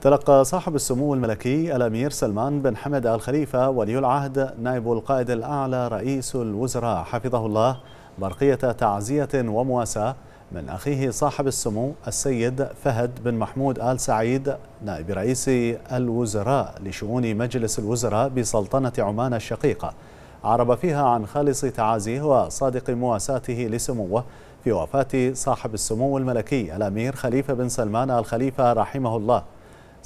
تلقى صاحب السمو الملكي الأمير سلمان بن حمد آل خليفة ولي العهد نائب القائد الأعلى رئيس الوزراء حفظه الله برقية تعزية ومواساة من أخيه صاحب السمو السيد فهد بن محمود آل سعيد نائب رئيس الوزراء لشؤون مجلس الوزراء بسلطنة عمان الشقيقة عرب فيها عن خالص تعازيه وصادق مواساته لسموه في وفاة صاحب السمو الملكي الأمير خليفة بن سلمان آل خليفة رحمه الله